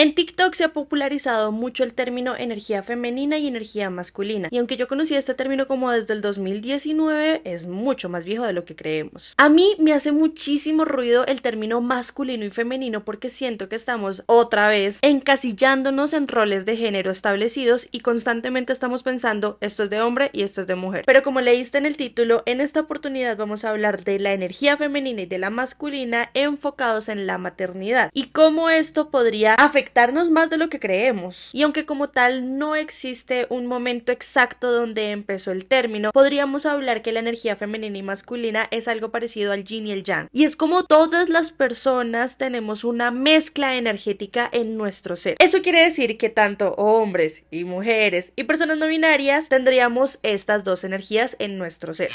En TikTok se ha popularizado mucho el término energía femenina y energía masculina, y aunque yo conocí este término como desde el 2019, es mucho más viejo de lo que creemos. A mí me hace muchísimo ruido el término masculino y femenino porque siento que estamos otra vez encasillándonos en roles de género establecidos y constantemente estamos pensando esto es de hombre y esto es de mujer. Pero como leíste en el título, en esta oportunidad vamos a hablar de la energía femenina y de la masculina enfocados en la maternidad y cómo esto podría afectar más de lo que creemos. Y aunque como tal no existe un momento exacto donde empezó el término, podríamos hablar que la energía femenina y masculina es algo parecido al yin y el yang. Y es como todas las personas tenemos una mezcla energética en nuestro ser. Eso quiere decir que tanto hombres y mujeres y personas no binarias tendríamos estas dos energías en nuestro ser.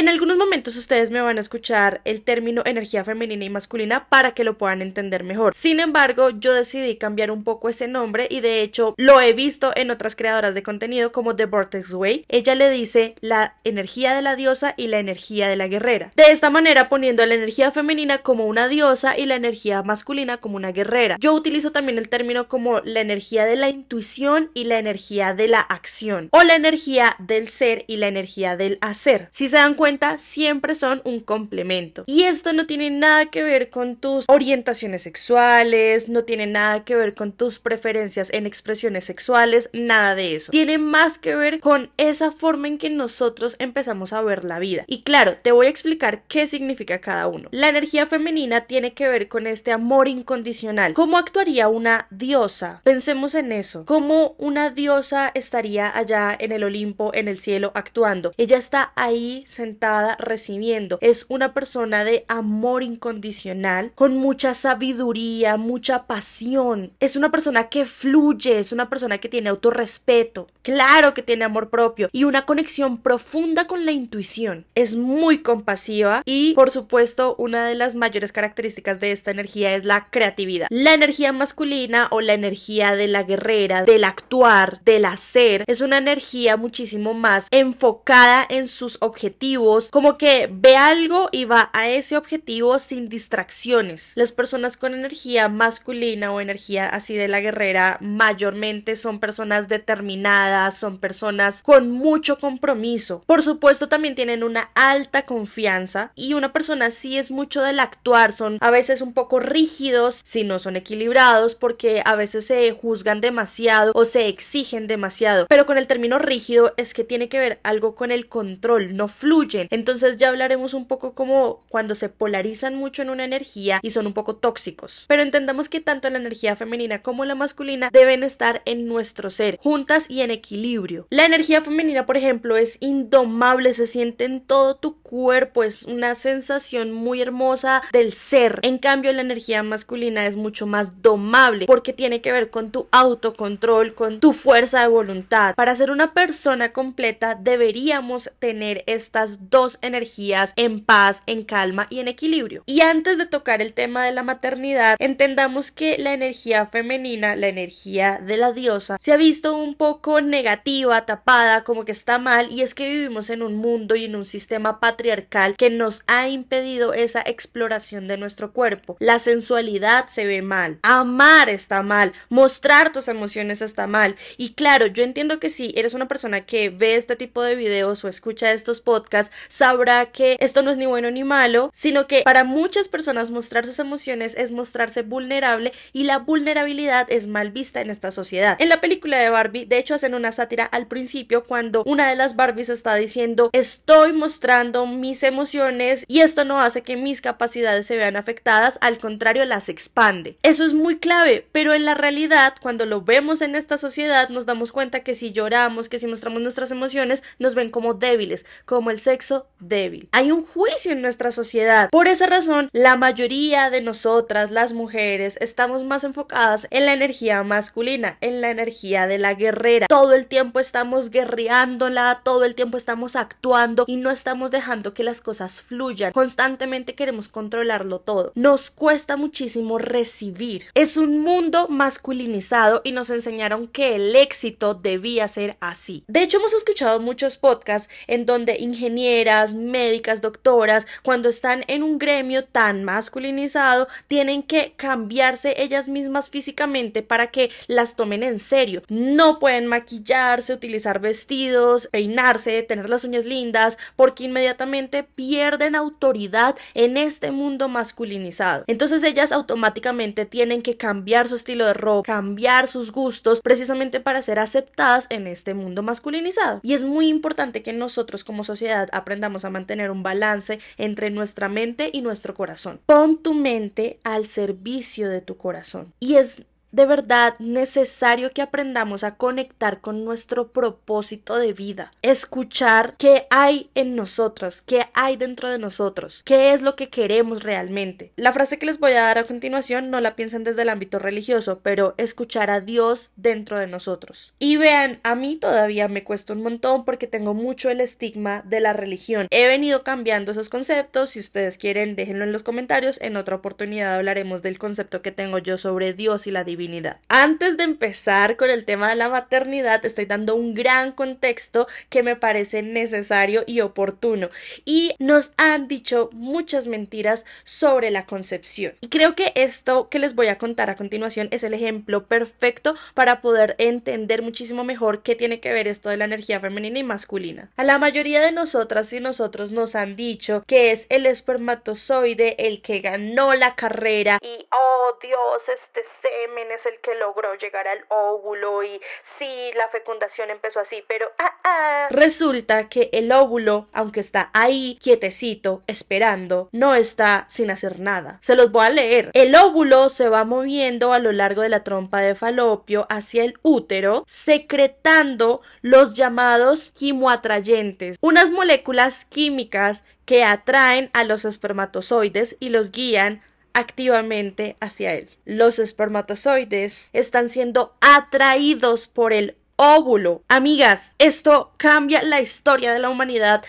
En algunos momentos ustedes me van a escuchar el término energía femenina y masculina para que lo puedan entender mejor. Sin embargo, yo decidí cambiar un poco ese nombre y de hecho lo he visto en otras creadoras de contenido como The Vortex Way. Ella le dice la energía de la diosa y la energía de la guerrera. De esta manera poniendo la energía femenina como una diosa y la energía masculina como una guerrera. Yo utilizo también el término como la energía de la intuición y la energía de la acción o la energía del ser y la energía del hacer. Si se dan cuenta siempre son un complemento. Y esto no tiene nada que ver con tus orientaciones sexuales, no tiene nada que ver con tus preferencias en expresiones sexuales, nada de eso. Tiene más que ver con esa forma en que nosotros empezamos a ver la vida. Y claro, te voy a explicar qué significa cada uno. La energía femenina tiene que ver con este amor incondicional. ¿Cómo actuaría una diosa? Pensemos en eso. ¿Cómo una diosa estaría allá en el Olimpo, en el cielo, actuando? Ella está ahí sentada recibiendo. Es una persona de amor incondicional, con mucha sabiduría, mucha pasión. Es una persona que fluye, es una persona que tiene autorrespeto, claro que tiene amor propio y una conexión profunda con la intuición. Es muy compasiva y, por supuesto, una de las mayores características de esta energía es la creatividad. La energía masculina o la energía de la guerrera, del actuar, del hacer, es una energía muchísimo más enfocada en sus objetivos como que ve algo y va a ese objetivo sin distracciones. Las personas con energía masculina o energía así de la guerrera mayormente son personas determinadas, son personas con mucho compromiso. Por supuesto también tienen una alta confianza y una persona así es mucho del actuar, son a veces un poco rígidos si no son equilibrados porque a veces se juzgan demasiado o se exigen demasiado. Pero con el término rígido es que tiene que ver algo con el control, no fluye entonces ya hablaremos un poco como cuando se polarizan mucho en una energía y son un poco tóxicos. Pero entendamos que tanto la energía femenina como la masculina deben estar en nuestro ser, juntas y en equilibrio. La energía femenina, por ejemplo, es indomable, se siente en todo tu cuerpo, es una sensación muy hermosa del ser. En cambio, la energía masculina es mucho más domable porque tiene que ver con tu autocontrol, con tu fuerza de voluntad. Para ser una persona completa deberíamos tener estas dos dos energías en paz, en calma y en equilibrio. Y antes de tocar el tema de la maternidad, entendamos que la energía femenina, la energía de la diosa, se ha visto un poco negativa, tapada, como que está mal, y es que vivimos en un mundo y en un sistema patriarcal que nos ha impedido esa exploración de nuestro cuerpo. La sensualidad se ve mal, amar está mal, mostrar tus emociones está mal. Y claro, yo entiendo que si eres una persona que ve este tipo de videos o escucha estos podcasts, sabrá que esto no es ni bueno ni malo, sino que para muchas personas mostrar sus emociones es mostrarse vulnerable y la vulnerabilidad es mal vista en esta sociedad. En la película de Barbie, de hecho, hacen una sátira al principio cuando una de las Barbies está diciendo estoy mostrando mis emociones y esto no hace que mis capacidades se vean afectadas, al contrario las expande. Eso es muy clave, pero en la realidad, cuando lo vemos en esta sociedad, nos damos cuenta que si lloramos, que si mostramos nuestras emociones, nos ven como débiles, como el sexo débil. Hay un juicio en nuestra sociedad. Por esa razón, la mayoría de nosotras, las mujeres, estamos más enfocadas en la energía masculina, en la energía de la guerrera. Todo el tiempo estamos guerreándola, todo el tiempo estamos actuando y no estamos dejando que las cosas fluyan. Constantemente queremos controlarlo todo. Nos cuesta muchísimo recibir. Es un mundo masculinizado y nos enseñaron que el éxito debía ser así. De hecho, hemos escuchado muchos podcasts en donde ingenieros médicas, doctoras, cuando están en un gremio tan masculinizado, tienen que cambiarse ellas mismas físicamente para que las tomen en serio. No pueden maquillarse, utilizar vestidos, peinarse, tener las uñas lindas, porque inmediatamente pierden autoridad en este mundo masculinizado. Entonces ellas automáticamente tienen que cambiar su estilo de ropa, cambiar sus gustos, precisamente para ser aceptadas en este mundo masculinizado. Y es muy importante que nosotros como sociedad aprendamos a mantener un balance entre nuestra mente y nuestro corazón. Pon tu mente al servicio de tu corazón. Y es de verdad necesario que aprendamos a conectar con nuestro propósito de vida, escuchar qué hay en nosotros, qué hay dentro de nosotros, qué es lo que queremos realmente. La frase que les voy a dar a continuación no la piensen desde el ámbito religioso, pero escuchar a Dios dentro de nosotros. Y vean, a mí todavía me cuesta un montón porque tengo mucho el estigma de la religión. He venido cambiando esos conceptos, si ustedes quieren déjenlo en los comentarios, en otra oportunidad hablaremos del concepto que tengo yo sobre Dios y la divinidad antes de empezar con el tema de la maternidad, estoy dando un gran contexto que me parece necesario y oportuno. Y nos han dicho muchas mentiras sobre la concepción. Y creo que esto que les voy a contar a continuación es el ejemplo perfecto para poder entender muchísimo mejor qué tiene que ver esto de la energía femenina y masculina. A la mayoría de nosotras y nosotros nos han dicho que es el espermatozoide el que ganó la carrera y oh Dios, este semen es el que logró llegar al óvulo y si la fecundación empezó así, pero ah, ah. Resulta que el óvulo, aunque está ahí quietecito, esperando, no está sin hacer nada. Se los voy a leer. El óvulo se va moviendo a lo largo de la trompa de falopio hacia el útero, secretando los llamados quimoatrayentes, unas moléculas químicas que atraen a los espermatozoides y los guían activamente hacia él. Los espermatozoides están siendo atraídos por el óvulo. Amigas, esto cambia la historia de la humanidad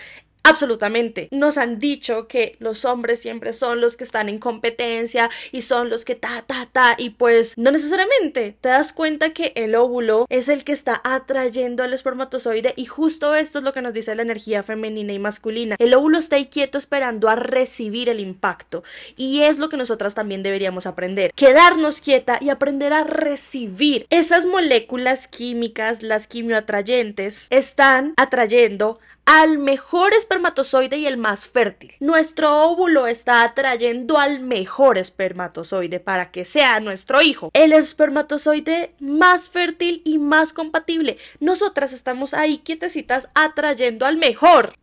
Absolutamente. Nos han dicho que los hombres siempre son los que están en competencia y son los que ta, ta, ta. Y pues no necesariamente. Te das cuenta que el óvulo es el que está atrayendo al espermatozoide y justo esto es lo que nos dice la energía femenina y masculina. El óvulo está ahí quieto esperando a recibir el impacto. Y es lo que nosotras también deberíamos aprender. Quedarnos quieta y aprender a recibir. Esas moléculas químicas, las quimioatrayentes, están atrayendo al mejor espermatozoide y el más fértil. Nuestro óvulo está atrayendo al mejor espermatozoide para que sea nuestro hijo. El espermatozoide más fértil y más compatible. Nosotras estamos ahí quietecitas atrayendo al mejor.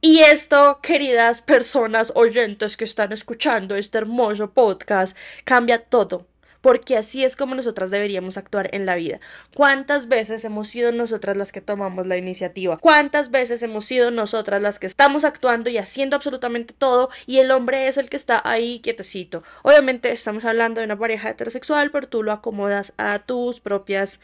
Y esto, queridas personas oyentes que están escuchando este hermoso podcast, cambia todo porque así es como nosotras deberíamos actuar en la vida. ¿Cuántas veces hemos sido nosotras las que tomamos la iniciativa? ¿Cuántas veces hemos sido nosotras las que estamos actuando y haciendo absolutamente todo y el hombre es el que está ahí quietecito? Obviamente estamos hablando de una pareja heterosexual, pero tú lo acomodas a tus propias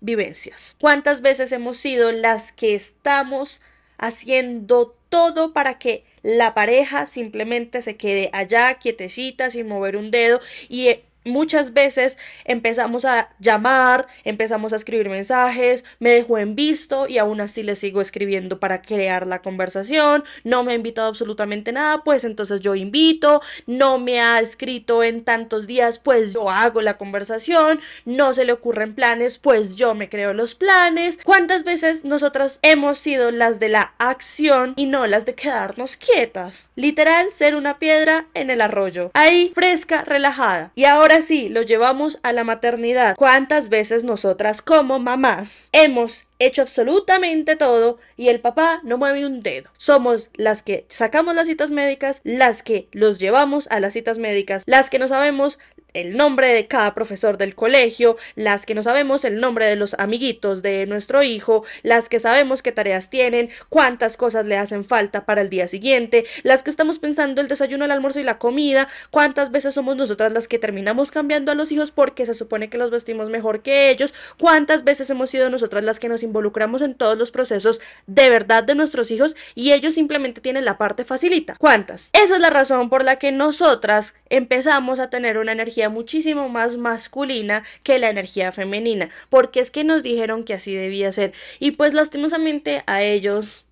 vivencias. ¿Cuántas veces hemos sido las que estamos haciendo todo para que la pareja simplemente se quede allá quietecita sin mover un dedo y eh, Muchas veces empezamos a llamar, empezamos a escribir mensajes, me dejó en visto y aún así le sigo escribiendo para crear la conversación, no me ha invitado absolutamente nada, pues entonces yo invito, no me ha escrito en tantos días, pues yo hago la conversación, no se le ocurren planes, pues yo me creo los planes. ¿Cuántas veces nosotras hemos sido las de la acción y no las de quedarnos quietas? Literal, ser una piedra en el arroyo, ahí fresca, relajada. Y ahora si lo llevamos a la maternidad. ¿Cuántas veces nosotras como mamás hemos hecho absolutamente todo y el papá no mueve un dedo. Somos las que sacamos las citas médicas, las que los llevamos a las citas médicas, las que no sabemos el nombre de cada profesor del colegio, las que no sabemos el nombre de los amiguitos de nuestro hijo, las que sabemos qué tareas tienen, cuántas cosas le hacen falta para el día siguiente, las que estamos pensando el desayuno, el almuerzo y la comida, cuántas veces somos nosotras las que terminamos cambiando a los hijos porque se supone que los vestimos mejor que ellos, cuántas veces hemos sido nosotras las que nos involucramos en todos los procesos de verdad de nuestros hijos y ellos simplemente tienen la parte facilita. ¿Cuántas? Esa es la razón por la que nosotras empezamos a tener una energía muchísimo más masculina que la energía femenina, porque es que nos dijeron que así debía ser. Y pues lastimosamente a ellos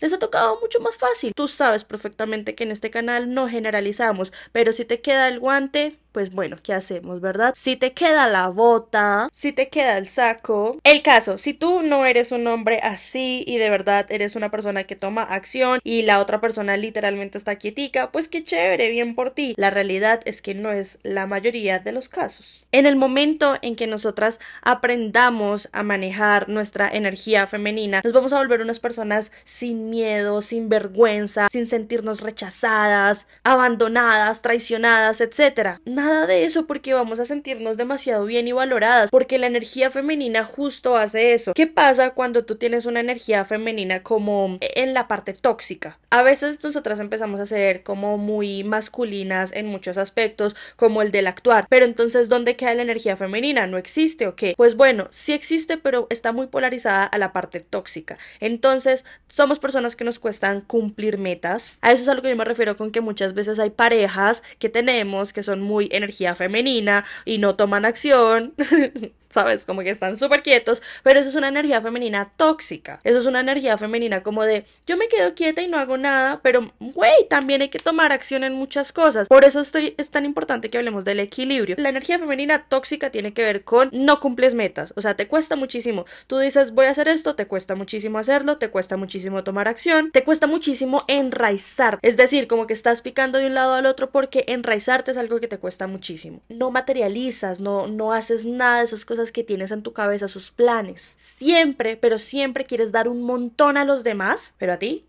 les ha tocado mucho más fácil. Tú sabes perfectamente que en este canal no generalizamos, pero si te queda el guante, pues bueno, ¿qué hacemos, verdad? Si te queda la bota, si te queda el saco. El caso, si tú no eres un hombre así y de verdad eres una persona que toma acción y la otra persona literalmente está quietica, pues qué chévere, bien por ti. La realidad es que no es la mayoría de los casos. En el momento en que nosotras aprendamos a manejar nuestra energía femenina, nos vamos a volver unas personas sin miedo, sin vergüenza, sin sentirnos rechazadas, abandonadas, traicionadas, etc nada de eso porque vamos a sentirnos demasiado bien y valoradas, porque la energía femenina justo hace eso. ¿Qué pasa cuando tú tienes una energía femenina como en la parte tóxica? A veces nosotras empezamos a ser como muy masculinas en muchos aspectos, como el del actuar, pero entonces ¿dónde queda la energía femenina? ¿No existe o qué? Pues bueno, sí existe, pero está muy polarizada a la parte tóxica. Entonces, somos personas que nos cuestan cumplir metas. A eso es a lo que yo me refiero con que muchas veces hay parejas que tenemos que son muy energía femenina y no toman acción, ¿sabes? Como que están súper quietos, pero eso es una energía femenina tóxica, eso es una energía femenina como de yo me quedo quieta y no hago nada, pero güey, también hay que tomar acción en muchas cosas, por eso estoy, es tan importante que hablemos del equilibrio. La energía femenina tóxica tiene que ver con no cumples metas, o sea, te cuesta muchísimo, tú dices voy a hacer esto, te cuesta muchísimo hacerlo, te cuesta muchísimo tomar acción, te cuesta muchísimo enraizar, es decir, como que estás picando de un lado al otro porque enraizarte es algo que te cuesta muchísimo. No materializas, no, no haces nada de esas cosas que tienes en tu cabeza, sus planes. Siempre, pero siempre quieres dar un montón a los demás, pero a ti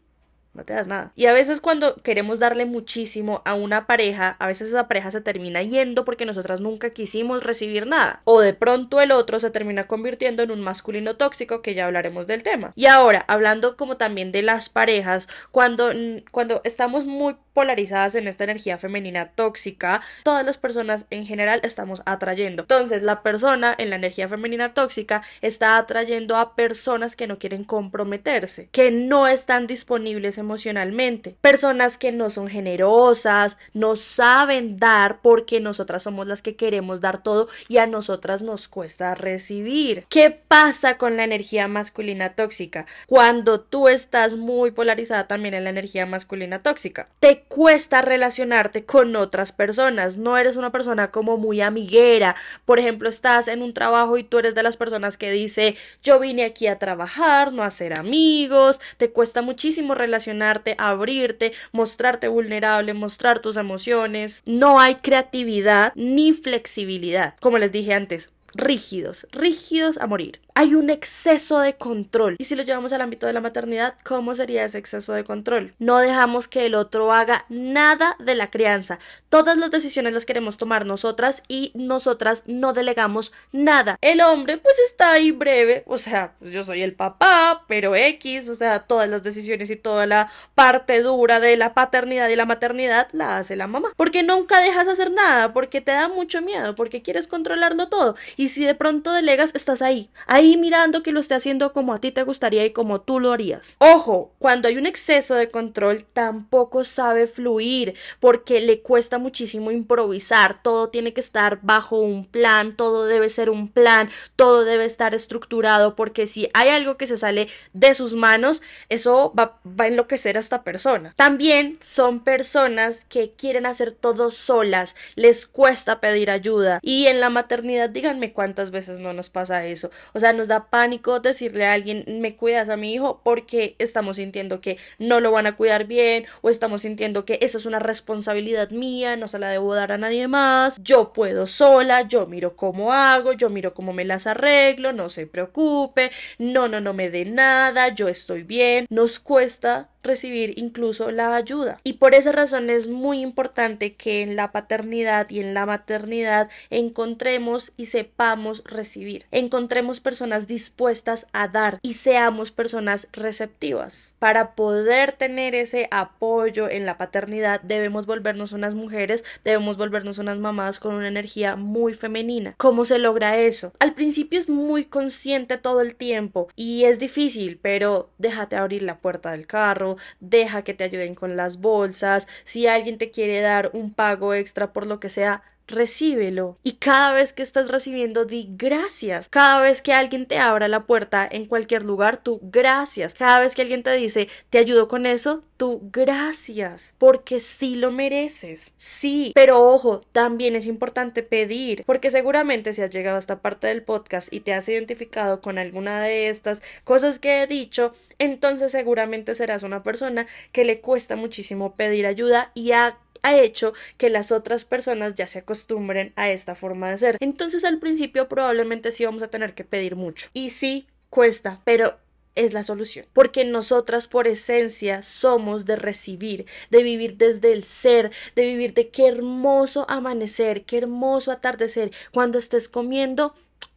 no te das nada. Y a veces cuando queremos darle muchísimo a una pareja, a veces esa pareja se termina yendo porque nosotras nunca quisimos recibir nada. O de pronto el otro se termina convirtiendo en un masculino tóxico que ya hablaremos del tema. Y ahora, hablando como también de las parejas, cuando, cuando estamos muy polarizadas en esta energía femenina tóxica, todas las personas en general estamos atrayendo. Entonces, la persona en la energía femenina tóxica está atrayendo a personas que no quieren comprometerse, que no están disponibles en emocionalmente. Personas que no son generosas, no saben dar porque nosotras somos las que queremos dar todo y a nosotras nos cuesta recibir. ¿Qué pasa con la energía masculina tóxica? Cuando tú estás muy polarizada también en la energía masculina tóxica, te cuesta relacionarte con otras personas, no eres una persona como muy amiguera. Por ejemplo, estás en un trabajo y tú eres de las personas que dice, yo vine aquí a trabajar, no a ser amigos, te cuesta muchísimo relacionarte abrirte, mostrarte vulnerable, mostrar tus emociones. No hay creatividad ni flexibilidad. Como les dije antes, rígidos, rígidos a morir hay un exceso de control. Y si lo llevamos al ámbito de la maternidad, ¿cómo sería ese exceso de control? No dejamos que el otro haga nada de la crianza. Todas las decisiones las queremos tomar nosotras y nosotras no delegamos nada. El hombre pues está ahí breve, o sea, yo soy el papá, pero X, o sea, todas las decisiones y toda la parte dura de la paternidad y la maternidad la hace la mamá. Porque nunca dejas hacer nada, porque te da mucho miedo, porque quieres controlarlo todo. Y si de pronto delegas, estás ahí, ahí y mirando que lo esté haciendo como a ti te gustaría y como tú lo harías. Ojo, cuando hay un exceso de control tampoco sabe fluir porque le cuesta muchísimo improvisar, todo tiene que estar bajo un plan, todo debe ser un plan, todo debe estar estructurado porque si hay algo que se sale de sus manos, eso va, va a enloquecer a esta persona. También son personas que quieren hacer todo solas, les cuesta pedir ayuda y en la maternidad díganme cuántas veces no nos pasa eso. O sea, nos da pánico decirle a alguien, me cuidas a mi hijo, porque estamos sintiendo que no lo van a cuidar bien o estamos sintiendo que esa es una responsabilidad mía, no se la debo dar a nadie más, yo puedo sola, yo miro cómo hago, yo miro cómo me las arreglo, no se preocupe, no, no, no me dé nada, yo estoy bien, nos cuesta recibir incluso la ayuda. Y por esa razón es muy importante que en la paternidad y en la maternidad encontremos y sepamos recibir, encontremos personas dispuestas a dar y seamos personas receptivas. Para poder tener ese apoyo en la paternidad debemos volvernos unas mujeres, debemos volvernos unas mamás con una energía muy femenina. ¿Cómo se logra eso? Al principio es muy consciente todo el tiempo y es difícil, pero déjate abrir la puerta del carro, deja que te ayuden con las bolsas, si alguien te quiere dar un pago extra por lo que sea, recíbelo. Y cada vez que estás recibiendo, di gracias. Cada vez que alguien te abra la puerta en cualquier lugar, tú gracias. Cada vez que alguien te dice, te ayudo con eso, tú gracias. Porque sí lo mereces. Sí. Pero ojo, también es importante pedir. Porque seguramente si has llegado a esta parte del podcast y te has identificado con alguna de estas cosas que he dicho, entonces seguramente serás una persona que le cuesta muchísimo pedir ayuda y a ha hecho que las otras personas ya se acostumbren a esta forma de ser. Entonces al principio probablemente sí vamos a tener que pedir mucho. Y sí, cuesta, pero es la solución. Porque nosotras por esencia somos de recibir, de vivir desde el ser, de vivir de qué hermoso amanecer, qué hermoso atardecer. Cuando estés comiendo,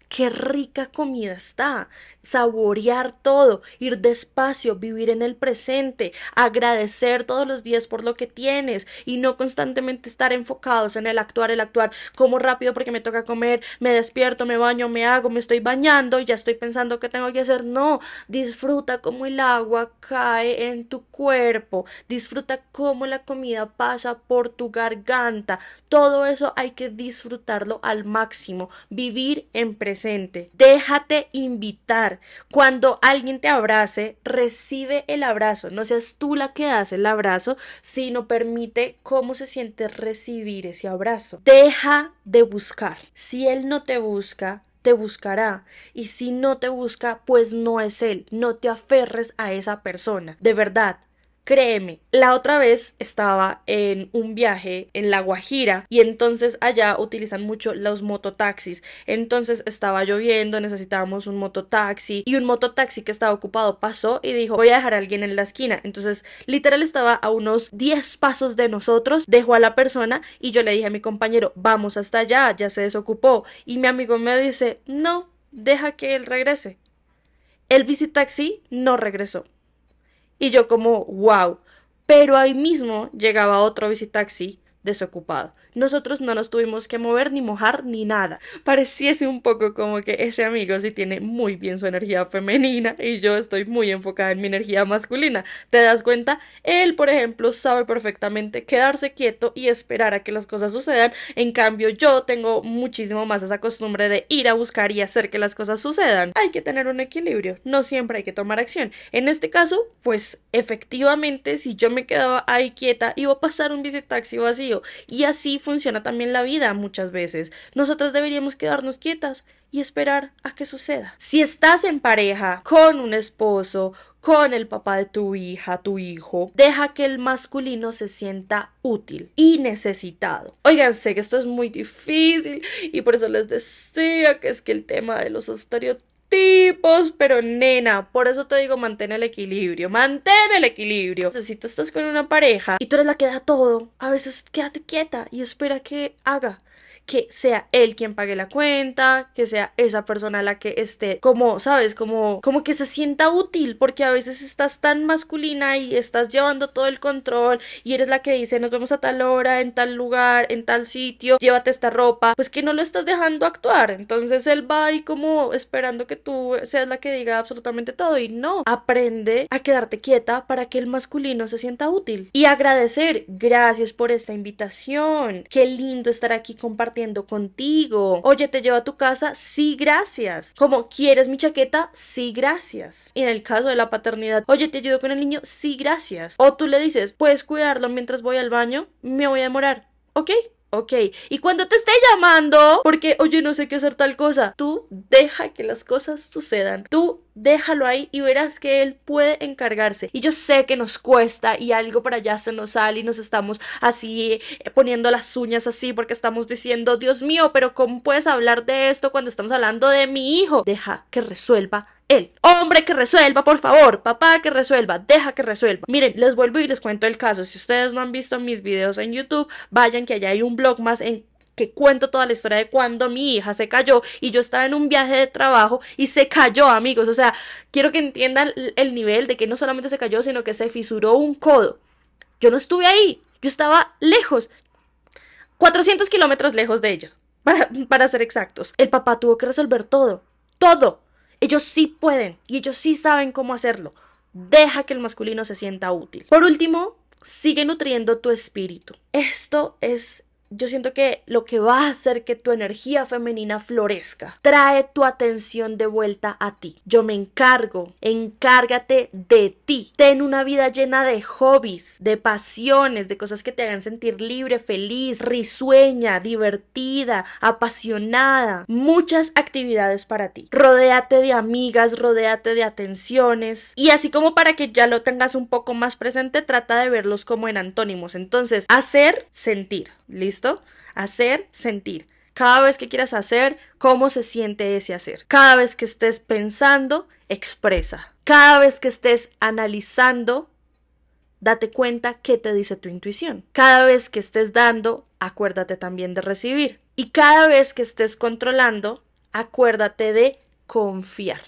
qué rica comida está, saborear todo, ir despacio, vivir en el presente, agradecer todos los días por lo que tienes y no constantemente estar enfocados en el actuar, el actuar, como rápido porque me toca comer, me despierto, me baño, me hago, me estoy bañando y ya estoy pensando qué tengo que hacer. No, disfruta como el agua cae en tu cuerpo, disfruta cómo la comida pasa por tu garganta. Todo eso hay que disfrutarlo al máximo, vivir en presente Déjate invitar. Cuando alguien te abrace, recibe el abrazo. No seas tú la que das el abrazo, sino permite cómo se siente recibir ese abrazo. Deja de buscar. Si él no te busca, te buscará y si no te busca, pues no es él. No te aferres a esa persona. De verdad, Créeme, la otra vez estaba en un viaje en La Guajira y entonces allá utilizan mucho los mototaxis. Entonces estaba lloviendo, necesitábamos un mototaxi y un mototaxi que estaba ocupado pasó y dijo voy a dejar a alguien en la esquina. Entonces literal estaba a unos 10 pasos de nosotros, dejó a la persona y yo le dije a mi compañero vamos hasta allá, ya se desocupó. Y mi amigo me dice no, deja que él regrese. El visitaxi no regresó. Y yo como, wow. Pero ahí mismo llegaba otro visitaxi desocupado nosotros no nos tuvimos que mover ni mojar ni nada. Pareciese un poco como que ese amigo sí tiene muy bien su energía femenina y yo estoy muy enfocada en mi energía masculina. ¿Te das cuenta? Él, por ejemplo, sabe perfectamente quedarse quieto y esperar a que las cosas sucedan. En cambio, yo tengo muchísimo más esa costumbre de ir a buscar y hacer que las cosas sucedan. Hay que tener un equilibrio, no siempre hay que tomar acción. En este caso, pues efectivamente, si yo me quedaba ahí quieta, iba a pasar un visitaxi vacío. Y así fue funciona también la vida muchas veces. Nosotros deberíamos quedarnos quietas y esperar a que suceda. Si estás en pareja con un esposo, con el papá de tu hija, tu hijo, deja que el masculino se sienta útil y necesitado. Oigan, sé que esto es muy difícil y por eso les decía que es que el tema de los estereotipos tipos, pero nena, por eso te digo, mantén el equilibrio, mantén el equilibrio. sea, si tú estás con una pareja y tú eres la que da todo, a veces quédate quieta y espera que haga que sea él quien pague la cuenta, que sea esa persona la que esté como, sabes, como, como que se sienta útil, porque a veces estás tan masculina y estás llevando todo el control y eres la que dice nos vemos a tal hora, en tal lugar, en tal sitio, llévate esta ropa, pues que no lo estás dejando actuar. Entonces él va y como esperando que tú seas la que diga absolutamente todo y no, aprende a quedarte quieta para que el masculino se sienta útil y agradecer, gracias por esta invitación, qué lindo estar aquí compartiendo contigo. Oye, te llevo a tu casa, sí, gracias. Como, ¿quieres mi chaqueta? Sí, gracias. en el caso de la paternidad, oye, te ayudo con el niño, sí, gracias. O tú le dices, puedes cuidarlo mientras voy al baño, me voy a demorar. Ok, Ok, y cuando te esté llamando, porque oye, no sé qué hacer tal cosa, tú deja que las cosas sucedan. Tú déjalo ahí y verás que Él puede encargarse. Y yo sé que nos cuesta y algo para allá se nos sale y nos estamos así eh, poniendo las uñas así porque estamos diciendo, Dios mío, pero ¿cómo puedes hablar de esto cuando estamos hablando de mi hijo? Deja que resuelva él Hombre que resuelva, por favor. Papá que resuelva. Deja que resuelva. Miren, les vuelvo y les cuento el caso. Si ustedes no han visto mis videos en YouTube, vayan que allá hay un blog más en que cuento toda la historia de cuando mi hija se cayó y yo estaba en un viaje de trabajo y se cayó, amigos. O sea, quiero que entiendan el nivel de que no solamente se cayó, sino que se fisuró un codo. Yo no estuve ahí, yo estaba lejos, 400 kilómetros lejos de ella, para, para ser exactos. El papá tuvo que resolver todo, todo. Ellos sí pueden y ellos sí saben cómo hacerlo. Deja que el masculino se sienta útil. Por último, sigue nutriendo tu espíritu. Esto es yo siento que lo que va a hacer que tu energía femenina florezca, trae tu atención de vuelta a ti. Yo me encargo, encárgate de ti. Ten una vida llena de hobbies, de pasiones, de cosas que te hagan sentir libre, feliz, risueña, divertida, apasionada. Muchas actividades para ti. Rodéate de amigas, rodéate de atenciones. Y así como para que ya lo tengas un poco más presente, trata de verlos como en antónimos. Entonces, hacer, sentir. ¿Listo? ¿Listo? Hacer, sentir. Cada vez que quieras hacer, cómo se siente ese hacer. Cada vez que estés pensando, expresa. Cada vez que estés analizando, date cuenta qué te dice tu intuición. Cada vez que estés dando, acuérdate también de recibir. Y cada vez que estés controlando, acuérdate de confiar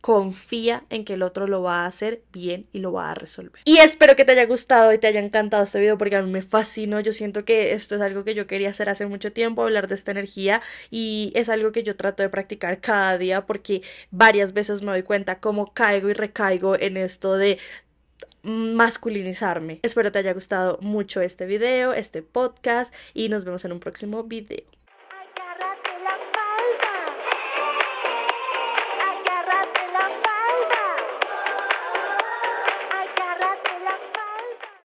confía en que el otro lo va a hacer bien y lo va a resolver. Y espero que te haya gustado y te haya encantado este video porque a mí me fascinó, yo siento que esto es algo que yo quería hacer hace mucho tiempo, hablar de esta energía y es algo que yo trato de practicar cada día porque varias veces me doy cuenta cómo caigo y recaigo en esto de masculinizarme. Espero te haya gustado mucho este video, este podcast y nos vemos en un próximo video.